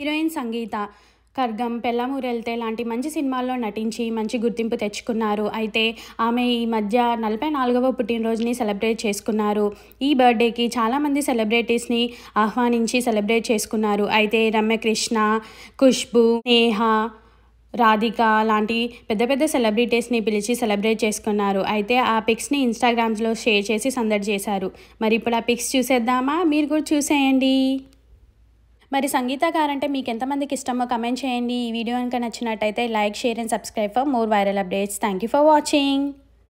heroine సంగీత ఖర్గం పెళ్ళమూరెళ్తే లాంటి మంచి సినిమాల్లో నటించి మంచి గుర్తింపు తెచ్చుకున్నారు అయితే ఆమె ఈ మధ్య నలభై నాలుగవ పుట్టినరోజుని సెలబ్రేట్ చేసుకున్నారు ఈ బర్త్డేకి చాలామంది సెలబ్రిటీస్ని ఆహ్వానించి సెలబ్రేట్ చేసుకున్నారు అయితే రమ్యకృష్ణ ఖుష్బు నేహ రాధిక లాంటి పెద్ద పెద్ద సెలబ్రిటీస్ని పిలిచి సెలబ్రేట్ చేసుకున్నారు అయితే ఆ పిక్స్ని ఇన్స్టాగ్రామ్స్లో షేర్ చేసి సందడి చేశారు మరి ఇప్పుడు ఆ పిక్స్ చూసేద్దామా మీరు కూడా చూసేయండి మరి సంగీత గారంటే మీకు ఎంతమందికి ఇష్టమో కమెంట్ చేయండి ఈ వీడియో కనుక నచ్చినట్టయితే like share and subscribe for more viral updates thank you for watching